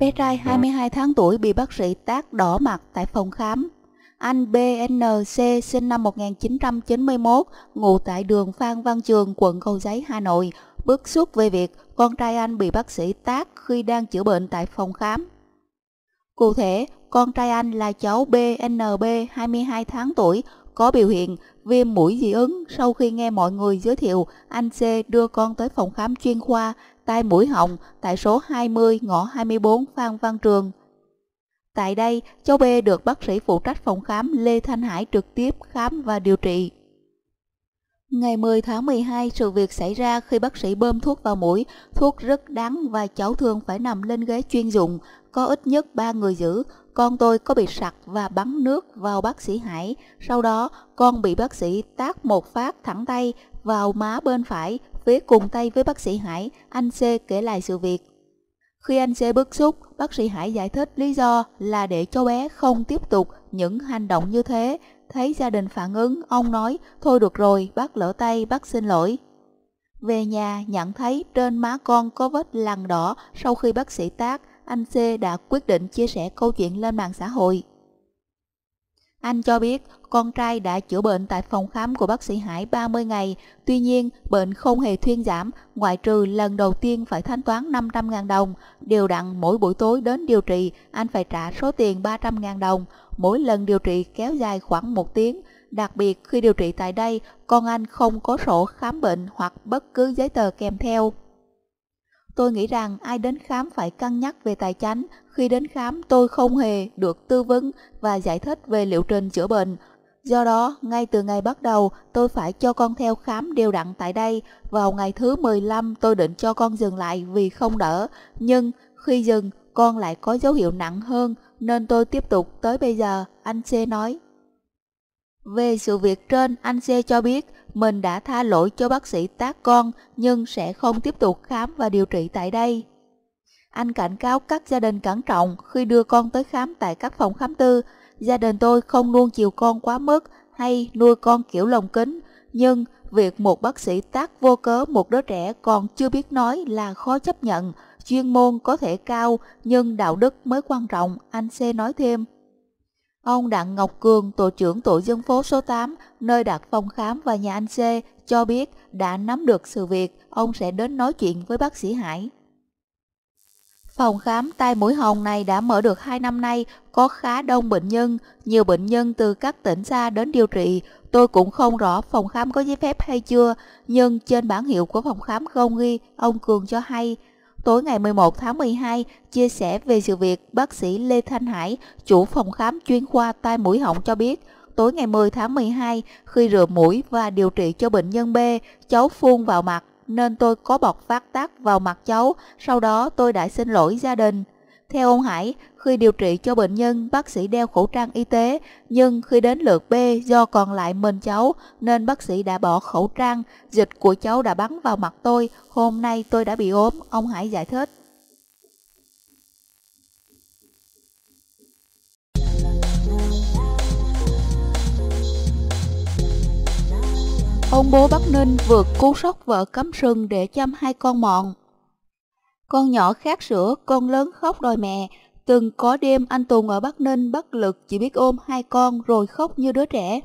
Bé trai 22 tháng tuổi bị bác sĩ tác đỏ mặt tại phòng khám. Anh BNC sinh năm 1991, ngụ tại đường Phan Văn Trường, quận Cầu Giấy, Hà Nội, bức xúc về việc con trai anh bị bác sĩ tác khi đang chữa bệnh tại phòng khám. Cụ thể, con trai anh là cháu BNB 22 tháng tuổi, có biểu hiện viêm mũi dị ứng sau khi nghe mọi người giới thiệu anh C đưa con tới phòng khám chuyên khoa tai mũi họng tại số 20 ngõ 24 Phan Văn Trường. Tại đây, cháu B được bác sĩ phụ trách phòng khám Lê Thanh Hải trực tiếp khám và điều trị. Ngày 10 tháng 12, sự việc xảy ra khi bác sĩ bơm thuốc vào mũi, thuốc rất đắng và cháu thường phải nằm lên ghế chuyên dụng, có ít nhất 3 người giữ, con tôi có bị sặc và bắn nước vào bác sĩ Hải. Sau đó, con bị bác sĩ tác một phát thẳng tay vào má bên phải, phía cùng tay với bác sĩ Hải. Anh C kể lại sự việc. Khi anh C bức xúc, bác sĩ Hải giải thích lý do là để cháu bé không tiếp tục những hành động như thế. Thấy gia đình phản ứng, ông nói, thôi được rồi, bác lỡ tay, bác xin lỗi. Về nhà, nhận thấy trên má con có vết lằn đỏ sau khi bác sĩ tác, anh C đã quyết định chia sẻ câu chuyện lên mạng xã hội. Anh cho biết con trai đã chữa bệnh tại phòng khám của bác sĩ Hải 30 ngày, tuy nhiên bệnh không hề thuyên giảm, ngoại trừ lần đầu tiên phải thanh toán 500.000 đồng. đều đặn mỗi buổi tối đến điều trị, anh phải trả số tiền 300.000 đồng, mỗi lần điều trị kéo dài khoảng 1 tiếng. Đặc biệt khi điều trị tại đây, con anh không có sổ khám bệnh hoặc bất cứ giấy tờ kèm theo. Tôi nghĩ rằng ai đến khám phải cân nhắc về tài chánh. Khi đến khám, tôi không hề được tư vấn và giải thích về liệu trình chữa bệnh. Do đó, ngay từ ngày bắt đầu, tôi phải cho con theo khám đều đặn tại đây. Vào ngày thứ 15, tôi định cho con dừng lại vì không đỡ. Nhưng khi dừng, con lại có dấu hiệu nặng hơn, nên tôi tiếp tục tới bây giờ, anh C nói. Về sự việc trên, anh C cho biết mình đã tha lỗi cho bác sĩ tác con nhưng sẽ không tiếp tục khám và điều trị tại đây. Anh cảnh cáo các gia đình cẩn trọng khi đưa con tới khám tại các phòng khám tư. Gia đình tôi không nuông chiều con quá mức hay nuôi con kiểu lồng kính, nhưng việc một bác sĩ tác vô cớ một đứa trẻ còn chưa biết nói là khó chấp nhận. Chuyên môn có thể cao nhưng đạo đức mới quan trọng, anh C nói thêm. Ông Đặng Ngọc Cường, tổ trưởng tổ dân phố số 8, nơi đặt phòng khám và nhà anh C, cho biết đã nắm được sự việc, ông sẽ đến nói chuyện với bác sĩ Hải. Phòng khám tai mũi hồng này đã mở được 2 năm nay, có khá đông bệnh nhân, nhiều bệnh nhân từ các tỉnh xa đến điều trị. Tôi cũng không rõ phòng khám có giấy phép hay chưa, nhưng trên bản hiệu của phòng khám không ghi, ông Cường cho hay tối ngày 11 tháng 12 chia sẻ về sự việc, bác sĩ Lê Thanh Hải, chủ phòng khám chuyên khoa tai mũi họng cho biết, tối ngày 10 tháng 12, khi rửa mũi và điều trị cho bệnh nhân B, cháu phun vào mặt nên tôi có bọt phát tác vào mặt cháu, sau đó tôi đã xin lỗi gia đình. Theo ông Hải, khi điều trị cho bệnh nhân, bác sĩ đeo khẩu trang y tế, nhưng khi đến lượt B do còn lại mình cháu nên bác sĩ đã bỏ khẩu trang, dịch của cháu đã bắn vào mặt tôi, hôm nay tôi đã bị ốm, ông Hải giải thích. Ông bố Bắc Ninh vượt cú sốc vợ cấm sừng để chăm hai con mọn. Con nhỏ khát sữa, con lớn khóc đòi mẹ. Từng có đêm anh Tùng ở Bắc Ninh bất lực chỉ biết ôm hai con rồi khóc như đứa trẻ.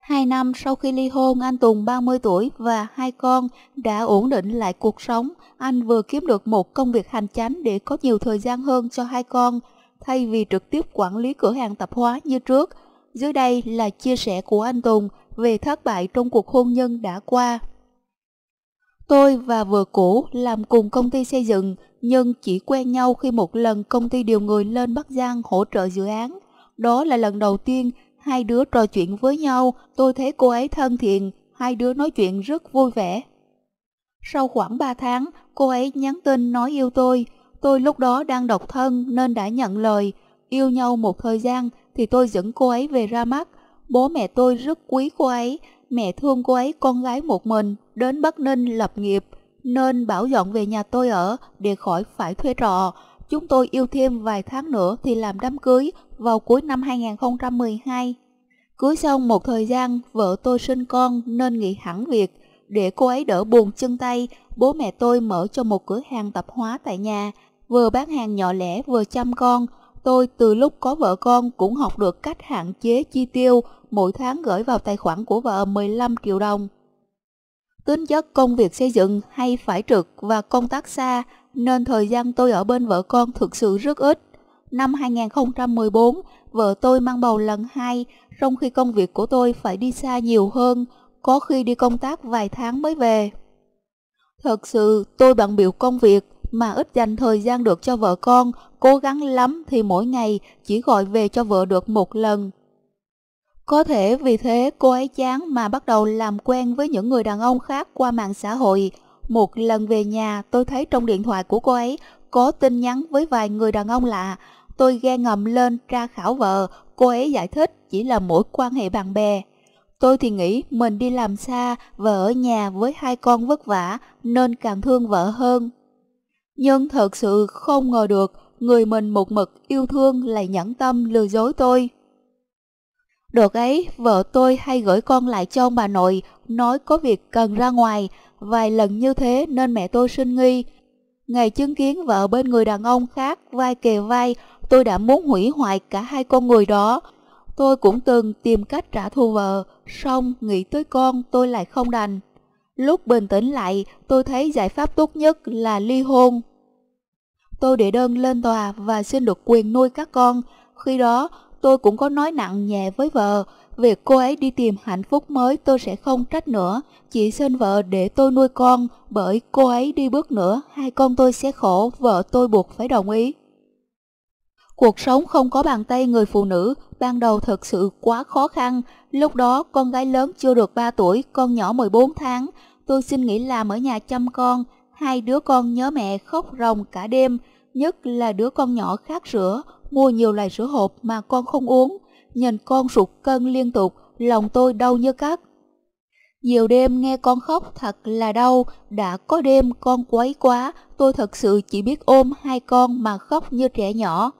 Hai năm sau khi ly hôn, anh Tùng 30 tuổi và hai con đã ổn định lại cuộc sống. Anh vừa kiếm được một công việc hành chánh để có nhiều thời gian hơn cho hai con, thay vì trực tiếp quản lý cửa hàng tạp hóa như trước. Dưới đây là chia sẻ của anh Tùng về thất bại trong cuộc hôn nhân đã qua. Tôi và vợ cũ làm cùng công ty xây dựng, nhưng chỉ quen nhau khi một lần công ty điều người lên Bắc Giang hỗ trợ dự án. Đó là lần đầu tiên hai đứa trò chuyện với nhau, tôi thấy cô ấy thân thiện, hai đứa nói chuyện rất vui vẻ. Sau khoảng 3 tháng, cô ấy nhắn tin nói yêu tôi. Tôi lúc đó đang độc thân nên đã nhận lời. Yêu nhau một thời gian thì tôi dẫn cô ấy về ra mắt. Bố mẹ tôi rất quý cô ấy mẹ thương cô ấy con gái một mình, đến Bắc Ninh lập nghiệp, nên bảo dọn về nhà tôi ở để khỏi phải thuê trọ. Chúng tôi yêu thêm vài tháng nữa thì làm đám cưới vào cuối năm 2012. Cưới xong một thời gian, vợ tôi sinh con nên nghỉ hẳn việc. Để cô ấy đỡ buồn chân tay, bố mẹ tôi mở cho một cửa hàng tạp hóa tại nhà, vừa bán hàng nhỏ lẻ vừa chăm con, Tôi từ lúc có vợ con cũng học được cách hạn chế chi tiêu, mỗi tháng gửi vào tài khoản của vợ 15 triệu đồng. Tính chất công việc xây dựng hay phải trực và công tác xa nên thời gian tôi ở bên vợ con thực sự rất ít. Năm 2014, vợ tôi mang bầu lần hai, trong khi công việc của tôi phải đi xa nhiều hơn, có khi đi công tác vài tháng mới về. Thật sự, tôi bận biểu công việc, mà ít dành thời gian được cho vợ con, cố gắng lắm thì mỗi ngày chỉ gọi về cho vợ được một lần. Có thể vì thế cô ấy chán mà bắt đầu làm quen với những người đàn ông khác qua mạng xã hội. Một lần về nhà tôi thấy trong điện thoại của cô ấy có tin nhắn với vài người đàn ông lạ. Tôi ghe ngầm lên ra khảo vợ, cô ấy giải thích chỉ là mỗi quan hệ bạn bè. Tôi thì nghĩ mình đi làm xa và ở nhà với hai con vất vả nên càng thương vợ hơn nhưng thật sự không ngờ được người mình một mực yêu thương lại nhẫn tâm lừa dối tôi. Đợt ấy, vợ tôi hay gửi con lại cho ông bà nội, nói có việc cần ra ngoài, vài lần như thế nên mẹ tôi sinh nghi. Ngày chứng kiến vợ bên người đàn ông khác vai kề vai, tôi đã muốn hủy hoại cả hai con người đó. Tôi cũng từng tìm cách trả thù vợ, xong nghĩ tới con tôi lại không đành. Lúc bình tĩnh lại, tôi thấy giải pháp tốt nhất là ly hôn. Tôi để đơn lên tòa và xin được quyền nuôi các con. Khi đó, tôi cũng có nói nặng nhẹ với vợ. Việc cô ấy đi tìm hạnh phúc mới tôi sẽ không trách nữa. Chỉ xin vợ để tôi nuôi con, bởi cô ấy đi bước nữa, hai con tôi sẽ khổ, vợ tôi buộc phải đồng ý. Cuộc sống không có bàn tay người phụ nữ ban đầu thật sự quá khó khăn. Lúc đó con gái lớn chưa được 3 tuổi, con nhỏ 14 tháng. Tôi xin nghỉ làm ở nhà chăm con, Hai đứa con nhớ mẹ khóc ròng cả đêm, nhất là đứa con nhỏ khát sữa, mua nhiều loại sữa hộp mà con không uống. Nhìn con sụt cân liên tục, lòng tôi đau như cắt. Nhiều đêm nghe con khóc thật là đau, đã có đêm con quấy quá, tôi thật sự chỉ biết ôm hai con mà khóc như trẻ nhỏ.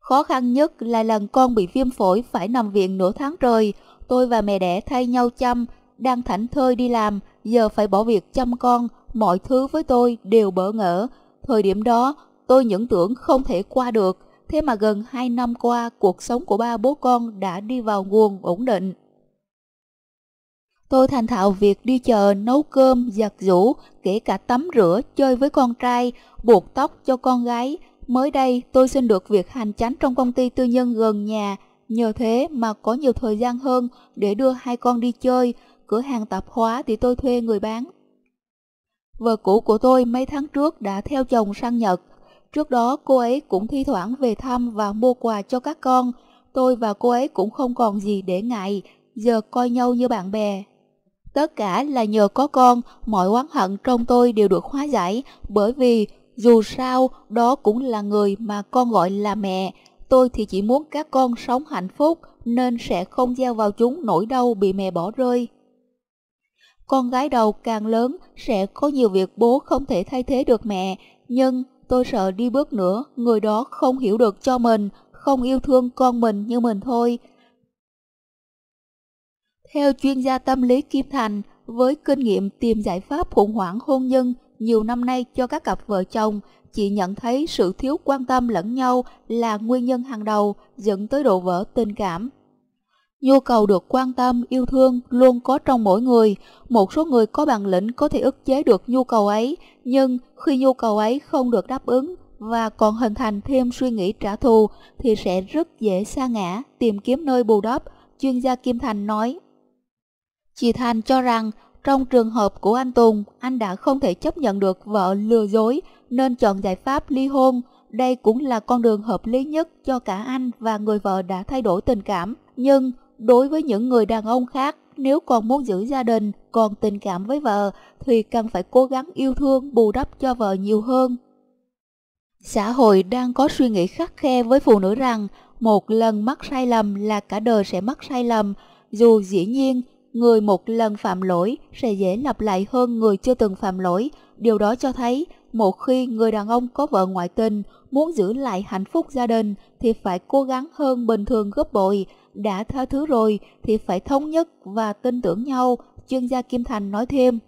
Khó khăn nhất là lần con bị viêm phổi phải nằm viện nửa tháng trời, tôi và mẹ đẻ thay nhau chăm, đang thảnh thơi đi làm, giờ phải bỏ việc chăm con, mọi thứ với tôi đều bỡ ngỡ. Thời điểm đó, tôi những tưởng không thể qua được, thế mà gần 2 năm qua cuộc sống của ba bố con đã đi vào nguồn ổn định. Tôi thành thạo việc đi chợ, nấu cơm, giặt giũ, kể cả tắm rửa, chơi với con trai, buộc tóc cho con gái. Mới đây, tôi xin được việc hành chánh trong công ty tư nhân gần nhà, nhờ thế mà có nhiều thời gian hơn để đưa hai con đi chơi. Cửa hàng tạp hóa thì tôi thuê người bán Vợ cũ của tôi mấy tháng trước đã theo chồng sang Nhật. Trước đó cô ấy cũng thi thoảng về thăm và mua quà cho các con. Tôi và cô ấy cũng không còn gì để ngại, giờ coi nhau như bạn bè. Tất cả là nhờ có con, mọi oán hận trong tôi đều được hóa giải, bởi vì dù sao đó cũng là người mà con gọi là mẹ. Tôi thì chỉ muốn các con sống hạnh phúc nên sẽ không gieo vào chúng nỗi đau bị mẹ bỏ rơi. Con gái đầu càng lớn sẽ có nhiều việc bố không thể thay thế được mẹ, nhưng tôi sợ đi bước nữa người đó không hiểu được cho mình, không yêu thương con mình như mình thôi. Theo chuyên gia tâm lý Kim Thành, với kinh nghiệm tìm giải pháp khủng hoảng hôn nhân nhiều năm nay cho các cặp vợ chồng, chị nhận thấy sự thiếu quan tâm lẫn nhau là nguyên nhân hàng đầu dẫn tới độ vỡ tình cảm Nhu cầu được quan tâm, yêu thương luôn có trong mỗi người. Một số người có bản lĩnh có thể ức chế được nhu cầu ấy, nhưng khi nhu cầu ấy không được đáp ứng và còn hình thành thêm suy nghĩ trả thù thì sẽ rất dễ xa ngã, tìm kiếm nơi bù đắp, chuyên gia Kim Thành nói. Chị Thành cho rằng trong trường hợp của anh Tùng, anh đã không thể chấp nhận được vợ lừa dối nên chọn giải pháp ly hôn. Đây cũng là con đường hợp lý nhất cho cả anh và người vợ đã thay đổi tình cảm. Nhưng Đối với những người đàn ông khác, nếu còn muốn giữ gia đình, còn tình cảm với vợ, thì cần phải cố gắng yêu thương bù đắp cho vợ nhiều hơn. Xã hội đang có suy nghĩ khắc khe với phụ nữ rằng một lần mắc sai lầm là cả đời sẽ mắc sai lầm, dù dĩ nhiên người một lần phạm lỗi sẽ dễ lặp lại hơn người chưa từng phạm lỗi. Điều đó cho thấy một khi người đàn ông có vợ ngoại tình muốn giữ lại hạnh phúc gia đình thì phải cố gắng hơn bình thường gấp bội, đã tha thứ rồi thì phải thống nhất và tin tưởng nhau, chuyên gia Kim Thành nói thêm.